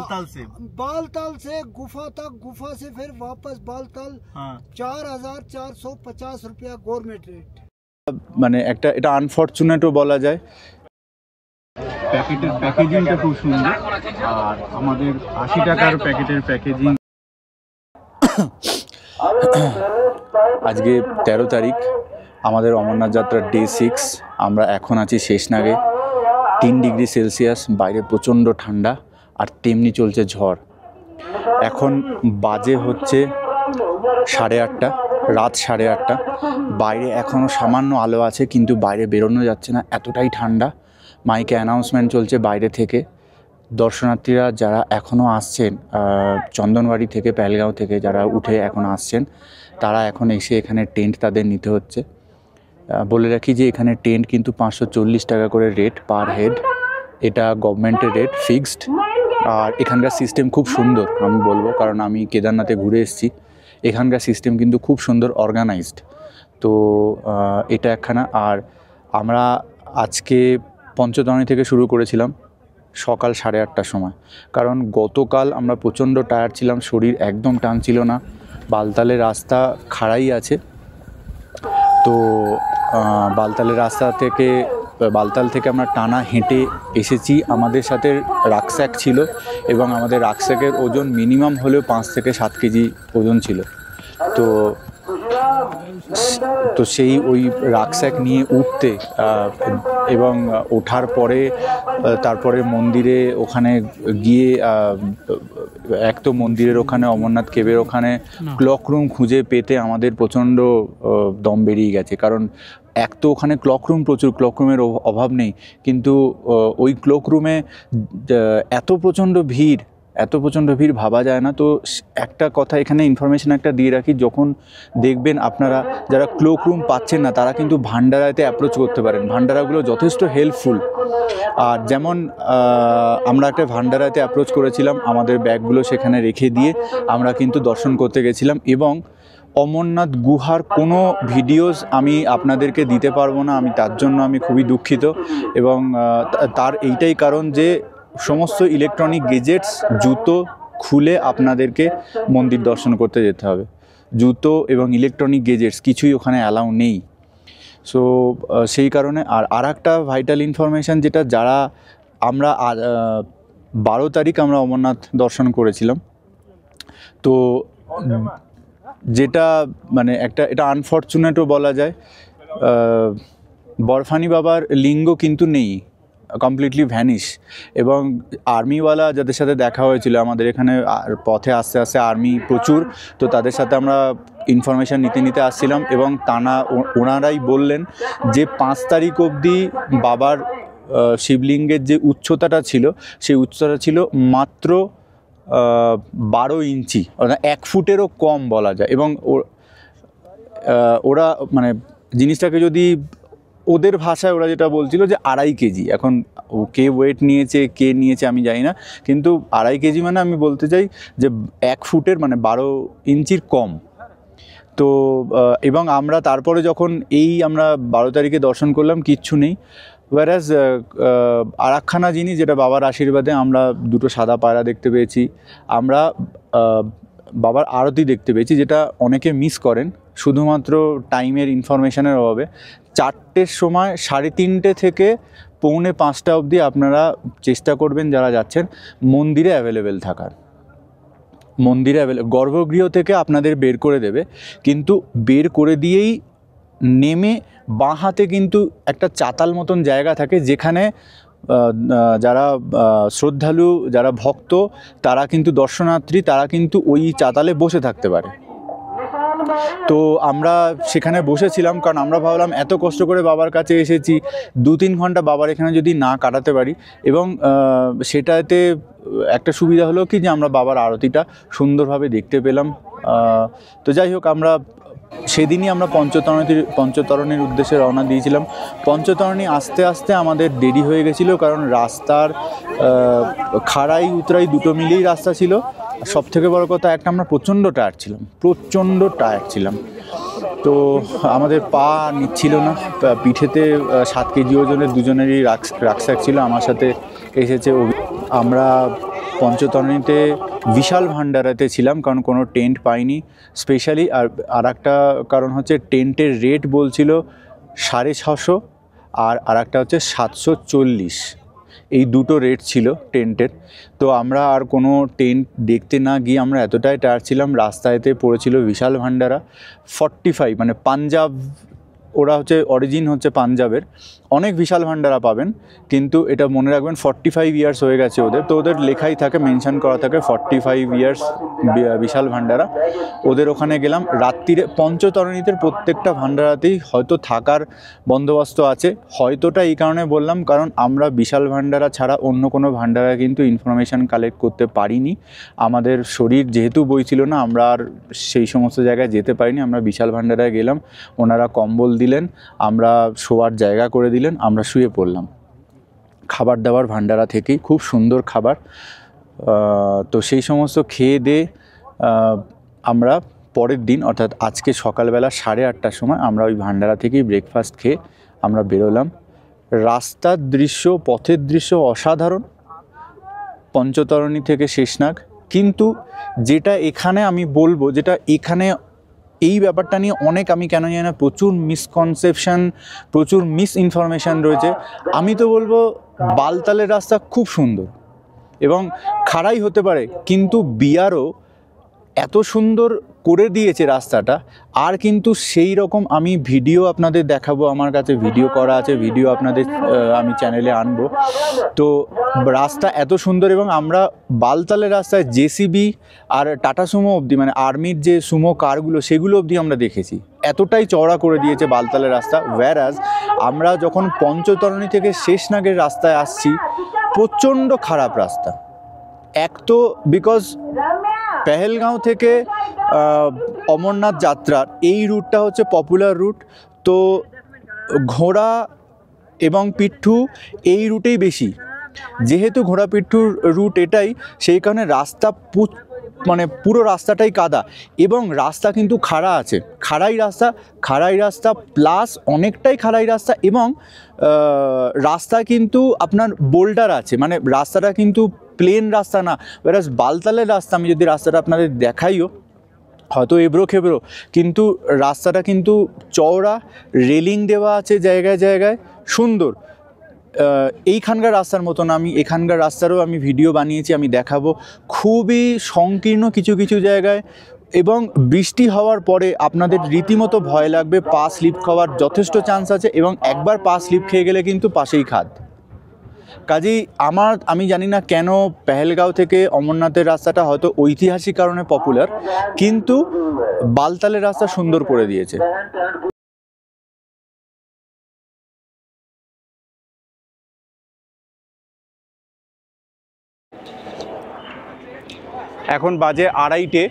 बाल से बाल ताल से गुफा तक गुफा से फिर वापस बाल ताल हाँ। चार हजार चार सौ पचास रुपया गवर्नमेंट रेट মানে একটা এটা আনফর্চুনেটও বলা যায় প্যাকেটের প্যাকেজিংটা খুব সুন্দর আর আমাদের আশি টাকার প্যাকেটের প্যাকেজিং আজকে ১৩ তারিখ আমাদের অমরনাথ যাত্রার ডে সিক্স আমরা এখন আছি শেষ নাগে তিন ডিগ্রি সেলসিয়াস বাইরে প্রচণ্ড ঠান্ডা আর তেমনি চলছে ঝড় এখন বাজে হচ্ছে সাড়ে আটটা রাত সাড়ে আটটা বাইরে এখনও সামান্য আলো আছে কিন্তু বাইরে বেরোনো যাচ্ছে না এতটাই ঠান্ডা মাইকে অ্যানাউন্সমেন্ট চলছে বাইরে থেকে দর্শনার্থীরা যারা এখনও আসছেন চন্দনবাড়ি থেকে প্যালগাঁও থেকে যারা উঠে এখন আসছেন তারা এখন এসে এখানে টেন্ট তাদের নিতে হচ্ছে বলে রাখি যে এখানে টেন্ট কিন্তু পাঁচশো টাকা করে রেট পার হেড এটা গভর্নমেন্টের রেট ফিক্সড আর এখানকার সিস্টেম খুব সুন্দর আমি বলবো কারণ আমি কেদারনাথে ঘুরে এসেছি এখানকার সিস্টেম কিন্তু খুব সুন্দর অর্গানাইজড তো এটা একখানা আর আমরা আজকে পঞ্চদনী থেকে শুরু করেছিলাম সকাল সাড়ে আটটার সময় কারণ গতকাল আমরা প্রচণ্ড টায়ার ছিলাম শরীর একদম টান ছিল না বালতালে রাস্তা খাড়াই আছে তো বালতালের রাস্তা থেকে বালতাল থেকে আমরা টানা হেঁটে এসেছি আমাদের সাথে রাকস্যাক ছিল এবং আমাদের রাকস্যাকের ওজন মিনিমাম হলেও পাঁচ থেকে সাত কেজি ওজন ছিল তো তো সেই ওই রাকস্যাক নিয়ে উঠতে এবং ওঠার পরে তারপরে মন্দিরে ওখানে গিয়ে এক তো মন্দিরের ওখানে অমরনাথ কেবের ওখানে ক্লক রুম খুঁজে পেতে আমাদের প্রচণ্ড দম বেরিয়ে গেছে কারণ এক তো ওখানে ক্লকরুম প্রচুর ক্লকরুমের অভাব নেই কিন্তু ওই ক্লক রুমে এত প্রচণ্ড ভিড় এত প্রচণ্ড ভিড় ভাবা যায় না তো একটা কথা এখানে ইনফরমেশান একটা দিয়ে রাখি যখন দেখবেন আপনারা যারা ক্লোক রুম পাচ্ছেন না তারা কিন্তু ভান্ডারাতে অ্যাপ্রোচ করতে পারেন ভান্ডারাগুলো যথেষ্ট হেল্পফুল আর যেমন আমরা একটা ভান্ডারাতে অ্যাপ্রোচ করেছিলাম আমাদের ব্যাগগুলো সেখানে রেখে দিয়ে আমরা কিন্তু দর্শন করতে গেছিলাম এবং অমরনাথ গুহার কোনো ভিডিওস আমি আপনাদেরকে দিতে পারবো না আমি তার জন্য আমি খুবই দুঃখিত এবং তার এইটাই কারণ যে সমস্ত ইলেকট্রনিক গেজেটস জুতো খুলে আপনাদেরকে মন্দির দর্শন করতে যেতে হবে জুতো এবং ইলেকট্রনিক গেজেটস কিছুই ওখানে অ্যালাউ নেই সো সেই কারণে আর আর একটা ভাইটাল ইনফরমেশান যেটা যারা আমরা বারো তারিখ আমরা অমরনাথ দর্শন করেছিলাম তো যেটা মানে একটা এটা আনফর্চুনেটও বলা যায় বরফানি বাবার লিঙ্গ কিন্তু নেই কমপ্লিটলি ভ্যানিশ এবং আর্মিওয়ালা যাদের সাথে দেখা হয়েছিল আমাদের এখানে পথে আস্তে আস্তে আর্মি প্রচুর তো তাদের সাথে আমরা ইনফরমেশান নিতে নিতে আসছিলাম এবং তানা ওনারাই বললেন যে পাঁচ তারিখ অবধি বাবার শিবলিঙ্গের যে উচ্চতাটা ছিল সেই উচ্চতা ছিল মাত্র বারো ইঞ্চি অর্থাৎ মানে এক ফুটেরও কম বলা যায় এবং ওরা মানে জিনিসটাকে যদি ওদের ভাষায় ওরা যেটা বলছিল যে আড়াই কেজি এখন ও কে ওয়েট নিয়েছে কে নিয়েছে আমি জানি না কিন্তু আড়াই কেজি মানে আমি বলতে চাই যে এক ফুটের মানে বারো ইঞ্চির কম তো এবং আমরা তারপরে যখন এই আমরা বারো তারিখে দর্শন করলাম কিচ্ছু নেই ওয়ারাজ আরাকখানা জিনিস যেটা বাবার আশীর্বাদে আমরা দুটো সাদা পায়রা দেখতে পেয়েছি আমরা বাবার আরতি দেখতে পেয়েছি যেটা অনেকে মিস করেন শুধুমাত্র টাইমের ইনফরমেশানের অভাবে চারটের সময় সাড়ে তিনটে থেকে পৌনে পাঁচটা অবধি আপনারা চেষ্টা করবেন যারা যাচ্ছেন মন্দিরে অ্যাভেলেবেল থাকার মন্দিরে অ্যাভেলেবেল গর্ভগৃহ থেকে আপনাদের বের করে দেবে কিন্তু বের করে দিয়েই নেমে বাঁ হাতে কিন্তু একটা চাতাল মতন জায়গা থাকে যেখানে যারা শ্রদ্ধালু যারা ভক্ত তারা কিন্তু দর্শনার্থী তারা কিন্তু ওই চাতালে বসে থাকতে পারে তো আমরা সেখানে বসেছিলাম কারণ আমরা ভাবলাম এত কষ্ট করে বাবার কাছে এসেছি দু তিন ঘন্টা বাবার এখানে যদি না কাটাতে পারি এবং সেটাতে একটা সুবিধা হলো কি যে আমরা বাবার আরতিটা সুন্দরভাবে দেখতে পেলাম তো যাই হোক আমরা সেদিনই আমরা পঞ্চতরণীর পঞ্চতরণের উদ্দেশ্যে রওনা দিয়েছিলাম পঞ্চতরণী আস্তে আস্তে আমাদের দেরি হয়ে গেছিলো কারণ রাস্তার খাড়াই উতরাই দুটো মিলেই রাস্তা ছিল সব থেকে বড় কথা একটা আমরা প্রচণ্ড টায়ার ছিলাম প্রচণ্ড টায়ার ছিলাম তো আমাদের পা নিচ্ছিল না পিঠেতে সাত কেজি ওজনের দুজনেরই রাক্সাক ছিল আমার সাথে এসেছে আমরা পঞ্চতরণীতে বিশাল ভান্ডারাতে ছিলাম কারণ কোনো টেন্ট পাইনি স্পেশালি আর আর একটা কারণ হচ্ছে টেন্টের রেট বলছিল সাড়ে ছশো আর আর একটা হচ্ছে সাতশো চল্লিশ এই দুটো রেট ছিল টেন্টের তো আমরা আর কোনো টেন্ট দেখতে না গিয়ে আমরা এতটাই টায়ার ছিলাম রাস্তায়তে পড়েছিল বিশাল ভান্ডারা ফর্টি ফাইভ মানে পাঞ্জাব ওরা হচ্ছে অরিজিন হচ্ছে পাঞ্জাবের অনেক বিশাল ভান্ডারা পাবেন কিন্তু এটা মনে রাখবেন ফর্টি ফাইভ ইয়ার্স হয়ে গেছে ওদের তো ওদের লেখাই থাকে মেনশান করা থাকে ফর্টি ফাইভ ইয়ার্স বিশাল ভান্ডারা ওদের ওখানে গেলাম রাত্রিরে পঞ্চতরণীতে প্রত্যেকটা ভান্ডারাতেই হয়তো থাকার বন্দোবস্ত আছে হয়তোটা এই কারণে বললাম কারণ আমরা বিশাল ভান্ডারা ছাড়া অন্য কোনো ভান্ডারা কিন্তু ইনফরমেশান কালেক্ট করতে পারিনি আমাদের শরীর যেহেতু বই ছিল না আমরা আর সেই সমস্ত জায়গায় যেতে পারিনি আমরা বিশাল ভান্ডারায় গেলাম ওনারা কম্বল দিয়ে দিলেন আমরা শোয়ার জায়গা করে দিলেন আমরা শুয়ে পড়লাম খাবার দাবার ভান্ডারা থেকেই খুব সুন্দর খাবার তো সেই সমস্ত খেয়ে দিয়ে আমরা পরের দিন অর্থাৎ আজকে সকালবেলা সাড়ে আটটার সময় আমরা ওই ভান্ডারা থেকেই ব্রেকফাস্ট খেয়ে আমরা বেরোলাম রাস্তার দৃশ্য পথের দৃশ্য অসাধারণ পঞ্চতরণী থেকে শেষনাগ কিন্তু যেটা এখানে আমি বলবো যেটা এখানে এই ব্যাপারটা নিয়ে অনেক আমি কেন জানি না প্রচুর মিসকনসেপশান প্রচুর মিসইনফরমেশান রয়েছে আমি তো বলবো বালতালের রাস্তা খুব সুন্দর এবং খাড়াই হতে পারে কিন্তু বিয়ারও এত সুন্দর করে দিয়েছে রাস্তাটা আর কিন্তু সেই রকম আমি ভিডিও আপনাদের দেখাবো আমার কাছে ভিডিও করা আছে ভিডিও আপনাদের আমি চ্যানেলে আনবো তো রাস্তা এত সুন্দর এবং আমরা বালতালের রাস্তায় জেসিবি আর টাটা সুমো অবধি মানে আর্মির যে সুমো কারগুলো সেগুলো অবধি আমরা দেখেছি এতটাই চওড়া করে দিয়েছে বালতালের রাস্তা ওয়ারাজ আমরা যখন পঞ্চতরণী থেকে শেষনাগের রাস্তায় আসছি প্রচণ্ড খারাপ রাস্তা এক তো বিকজ পেহেলগাঁও থেকে অমরনাথ যাত্রার এই রুটটা হচ্ছে পপুলার রুট তো ঘোড়া এবং পিঠু এই রুটেই বেশি যেহেতু ঘোড়া পিঠুর রুট এটাই সেই কারণে রাস্তা মানে পুরো রাস্তাটাই কাদা এবং রাস্তা কিন্তু খাড়া আছে খাড়াই রাস্তা খাড়াই রাস্তা প্লাস অনেকটাই খাড়াই রাস্তা এবং রাস্তা কিন্তু আপনার বোল্ডার আছে মানে রাস্তাটা কিন্তু প্লেন রাস্তা না ব্যাস বালতালের রাস্তা আমি যদি রাস্তাটা আপনাদের দেখাইও হয়তো এবড়ো খেবড়ো কিন্তু রাস্তাটা কিন্তু চওড়া রেলিং দেওয়া আছে জায়গায় জায়গায় সুন্দর এইখানকার রাস্তার মতন আমি এখানকার রাস্তারও আমি ভিডিও বানিয়েছি আমি দেখাবো খুবই সংকীর্ণ কিছু কিছু জায়গায় এবং বৃষ্টি হওয়ার পরে আপনাদের রীতিমতো ভয় লাগবে পা স্লিপ খাওয়ার যথেষ্ট চান্স আছে এবং একবার পা স্লিপ খেয়ে গেলে কিন্তু পাশেই খাদ কাজেই আমার আমি জানি না কেন পেহেলগাঁও থেকে অমরনাথের রাস্তাটা হয়তো ঐতিহাসিক কারণে পপুলার কিন্তু বালতালের রাস্তা সুন্দর করে দিয়েছে এখন বাজে আড়াইটে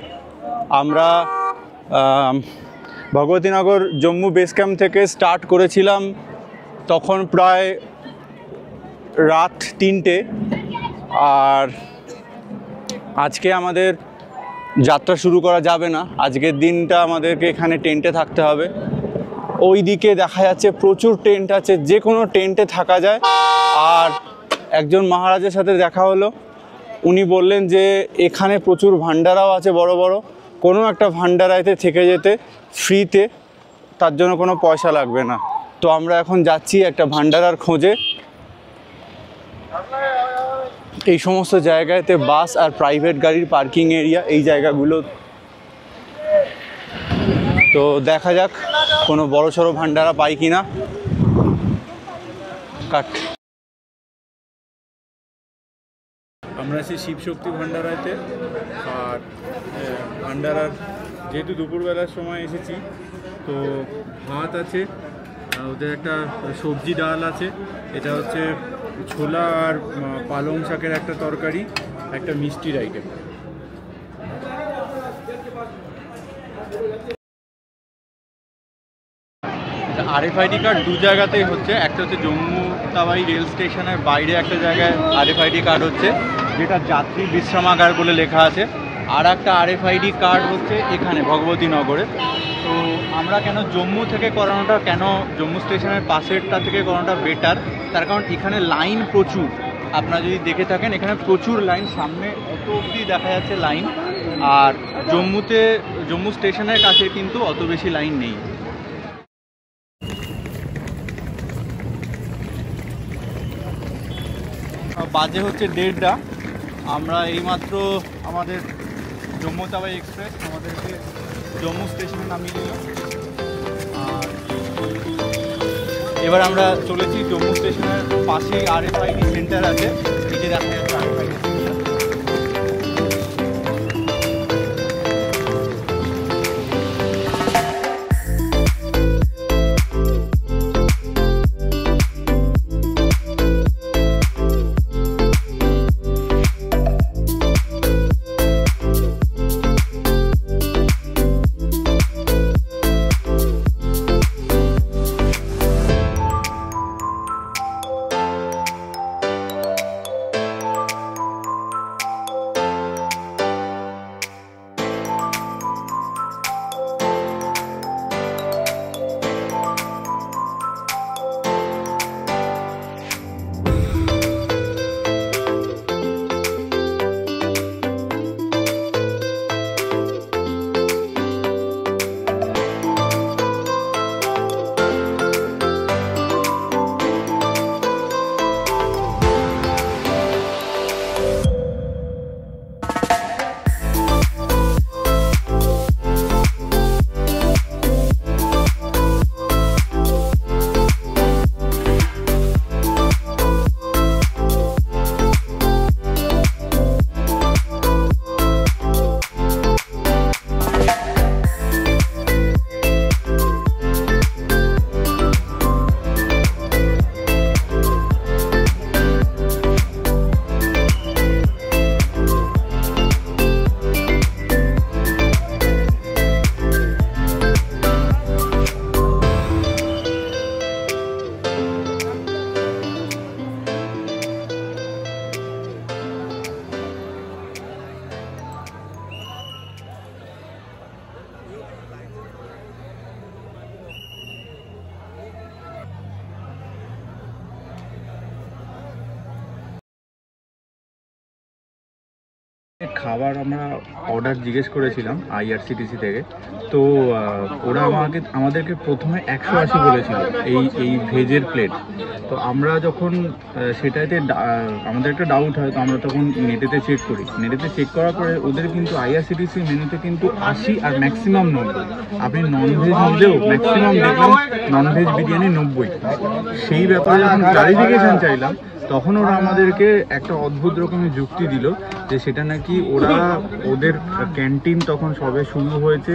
আমরা ভগবতীনগর জম্মু বেস ক্যাম্প থেকে স্টার্ট করেছিলাম তখন প্রায় রাত তিনটে আর আজকে আমাদের যাত্রা শুরু করা যাবে না আজকের দিনটা আমাদেরকে এখানে টেন্টে থাকতে হবে ওই দিকে দেখা যাচ্ছে প্রচুর টেন্ট আছে যে কোনো টেন্টে থাকা যায় আর একজন মহারাজের সাথে দেখা হলো উনি বললেন যে এখানে প্রচুর ভান্ডারাও আছে বড় বড় কোনো একটা ভান্ডারাইতে থেকে যেতে ফ্রিতে তার জন্য কোনো পয়সা লাগবে না তো আমরা এখন যাচ্ছি একটা ভান্ডারার খোঁজে এই সমস্ত জায়গাতে বাস আর প্রাইভেট গাড়ির পার্কিং এরিয়া এই জায়গাগুলো তো দেখা যাক কোনো বড় সড়ো ভান্ডারা পাই কি না কাট আমরা আছি শিবশক্তি ভান্ডারাতে আর ভান্ডারার যেহেতু দুপুরবেলার সময় এসেছি তো ভাত আছে ওদের একটা সবজি ডাল আছে এটা হচ্ছে ছোলা আর পালং শাকের একটা তরকারি একটা মিষ্টির আইটেম আরএফআইডি কার্ড দু জায়গাতেই হচ্ছে একটা হচ্ছে জম্মু তাওয়াই রেল স্টেশনের বাইরে একটা জায়গায় আরএফআইডি কার্ড হচ্ছে যেটা যাত্রী বিশ্রামাগার বলে লেখা আছে আর একটা আরএফআইডি কার্ড হচ্ছে এখানে নগরে তো আমরা কেন জম্মু থেকে করানোটা কেন জম্মু স্টেশনের পাশেরটা থেকে করানোটা বেটার তার কারণ এখানে লাইন প্রচুর আপনারা যদি দেখে থাকেন এখানে প্রচুর লাইন সামনে অত অবধি দেখা যাচ্ছে লাইন আর জম্মুতে জম্মু স্টেশনের কাছে কিন্তু অত বেশি লাইন নেই বাজে হচ্ছে দেড়টা আমরা এইমাত্র আমাদের জম্মু তাওয়াই এক্সপ্রেস আমাদেরকে জম্মু স্টেশনে নামিয়ে দিল আর এবার আমরা চলেছি জম্মু স্টেশনের পাশেই এফআইডি সেন্টার আছে নিজের রাস্তায় খাবার আমরা অর্ডার জিজ্ঞেস করেছিলাম আইআরসিটিসি থেকে তো ওরা আমাকে আমাদেরকে প্রথমে একশো আশি বলেছিল এই এই ভেজের প্লেট তো আমরা যখন সেটাতে আমাদের একটা ডাউট হয় তো আমরা তখন নেটেতে চেক করি নেটেতে চেক করার পরে ওদের কিন্তু আইআরসিটিসি মেনুতে কিন্তু আশি আর ম্যাক্সিমাম নব্বই আপনি ননভেজ মধ্যেও ম্যাক্সিমাম দেখলাম ননভেজ বিরিয়ানি নব্বই সেই ব্যাপারে যখন ক্লারিফিকেশান চাইলাম তখন ওরা আমাদেরকে একটা অদ্ভুত রকমের যুক্তি দিল যে সেটা নাকি কি ওরা ওদের ক্যান্টিন তখন সবে শুরু হয়েছে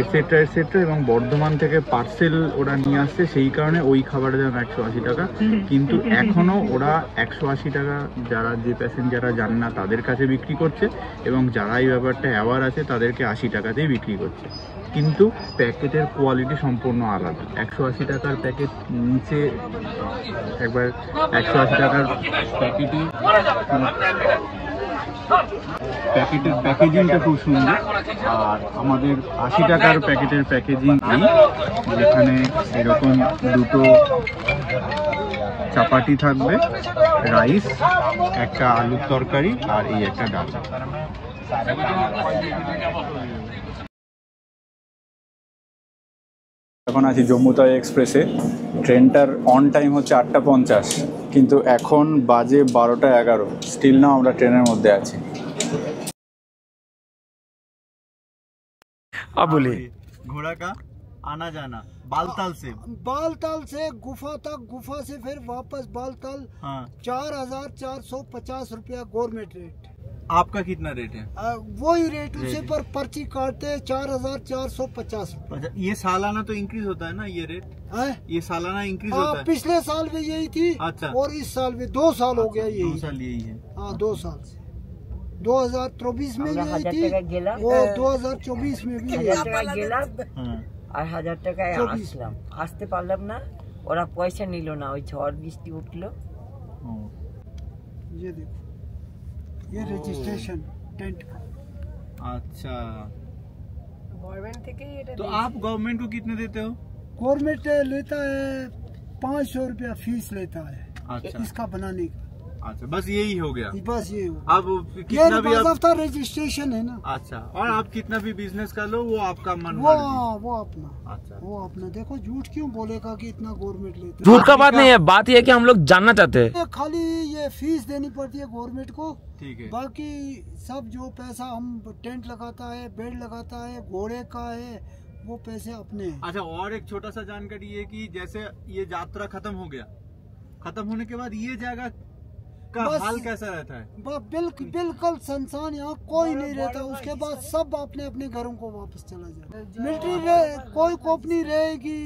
এটসেট্রা এটসেট্রা এবং বর্ধমান থেকে পার্সেল ওরা নিয়ে আসছে সেই কারণে ওই খাবারের দাম একশো আশি টাকা কিন্তু এখনও ওরা একশো আশি টাকা যারা যে প্যাসেঞ্জাররা যান না তাদের কাছে বিক্রি করছে এবং যারা এই ব্যাপারটা অ্যাওয়ার আছে তাদেরকে আশি টাকাতেই বিক্রি করছে কিন্তু প্যাকেটের কোয়ালিটি সম্পূর্ণ আলাদা একশো আশি টাকার প্যাকেট নিচে একবার একশো আশি টাকার প্যাকেটই প্যাকেটের প্যাকেজিংটা খুব সুন্দর আর আমাদের আশি টাকার প্যাকেটের প্যাকেজিং যেখানে এরকম দুটো চাপাটি থাকবে রাইস একটা আলুর তরকারি আর এই একটা ডাল এখন আছি জম্মু এক্সপ্রেসে ট্রেনটার অন টাইম হচ্ছে আটটা পঞ্চাশ কিন্তু এখন বাজে বারোটা এগারো স্টিল নাও আমরা ট্রেনের মধ্যে আছি अबुली घोड़ा का आना जाना बालताल से बालताल से गुफा तक गुफा से फिर वापस बालताल हाँ। चार हजार चार सौ पचास रूपया गवर्नमेंट रेट आपका कितना रेट है आ, वो ही रेट उसे पर पर्ची काटते हैं चार हजार चार सौ पचास अच्छा, ये सालाना तो इंक्रीज होता है ना ये रेट है? ये सालाना इंक्रीज हाँ, होता है पिछले साल भी यही थी अच्छा और इस साल भी दो साल हो गया अच्छा, यही साल यही है हाँ दो साल से चौबीस में भी यही थी वो हाँ। चौबीस में भी हजार टाइम টাকায় ना और आप पैसा नहीं लो ना না ওই ঝড় বৃষ্টি উঠলো ये देखो ये रजिस्ट्रेशन टेंट का अच्छा गवर्नमेंट থেকে तो आप गवर्नमेंट को कितने देते हो गवर्नमेंट लेता है पाँच सौ रुपया फीस लेता है अच्छा। इसका बनाने का अच्छा बस यही हो गया बस ये अब कितना भी आप... रजिस्ट्रेशन तो है ना अच्छा और आप कितना भी बिजनेस कर लो वो आपका मन वो वो अपना अच्छा वो अपना देखो झूठ क्यों बोलेगा कि इतना गवर्नमेंट लेते झूठ का बात नहीं है बात ये है कि हम लोग जानना चाहते हैं खाली ये फीस देनी पड़ती है गवर्नमेंट को ठीक है बाकी सब जो पैसा हम टेंट लगाता है बेड लगाता है घोड़े का है वो पैसे अपने अच्छा और एक छोटा सा जानकारी ये कि जैसे ये यात्रा खत्म हो गया खत्म होने के बाद ये जगह का हाल कैसा रहता है बिल्कुल संसान यहाँ कोई नहीं रहता उसके बाद सब अपने अपने घरों को वापस चला जाता अच्छा। मिलिट्री कोई कोपनी रहेगी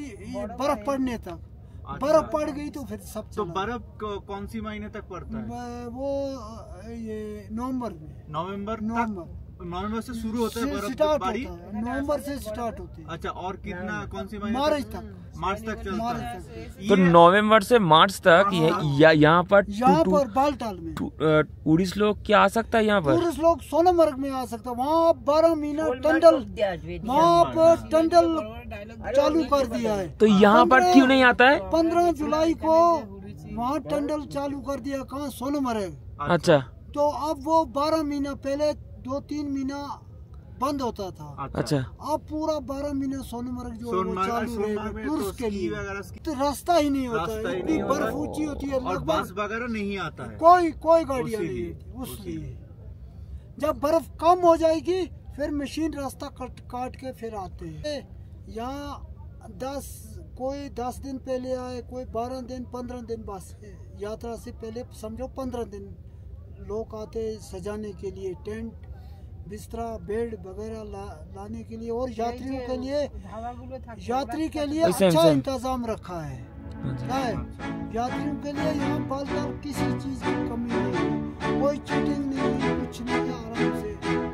बर्फ पड़ने तक अच्छा। बर्फ पड़ गई तो फिर सब तो बर्फ कौन सी महीने तक पड़ता है वो ये नवंबर में नवंबर नवंबर नवंबर से शुरू होता है बर्फबारी नवंबर से स्टार्ट होती है अच्छा और कितना कौन सी मार्च तक मार्च तक चलता है तो नवंबर से मार्च तक हाँ। यहाँ पर यहाँ पर बालटाल में उड़ीस लोग क्या आ सकता है यहाँ पर उड़ीस लोग सोनमर्ग में आ सकता है वहाँ बारह महीना टंडल तो वहाँ पर टंडल चालू कर दिया है तो यहाँ पर क्यों नहीं आता है पंद्रह जुलाई को वहाँ टंडल चालू कर दिया कहाँ सोनमर्ग अच्छा तो अब वो बारह महीना पहले दो तीन महीना बंद होता था अच्छा, अच्छा। अब पूरा बारह महीने सोनमर्ग जो तो टूरिस्ट के लिए तो रास्ता ही नहीं होता है इतनी बर्फ ऊंची होती है और बस वगैरह नहीं आता है कोई कोई गाड़ियाँ नहीं उसलिए जब बर्फ कम हो जाएगी फिर मशीन रास्ता कट काट के फिर आते हैं यहाँ दस कोई दस दिन पहले आए कोई बारह दिन पंद्रह दिन बस यात्रा से पहले समझो पंद्रह दिन लोग आते सजाने के लिए टेंट बिस्तरा बेड वगैरह ला, लाने के लिए और यात्रियों के लिए यात्री के लिए अच्छा, अच्छा इंतजाम रखा अच्छा। है यात्रियों के लिए यहाँ पालदार किसी चीज़ की कमी नहीं है कोई चीटिंग नहीं है कुछ नहीं है आराम से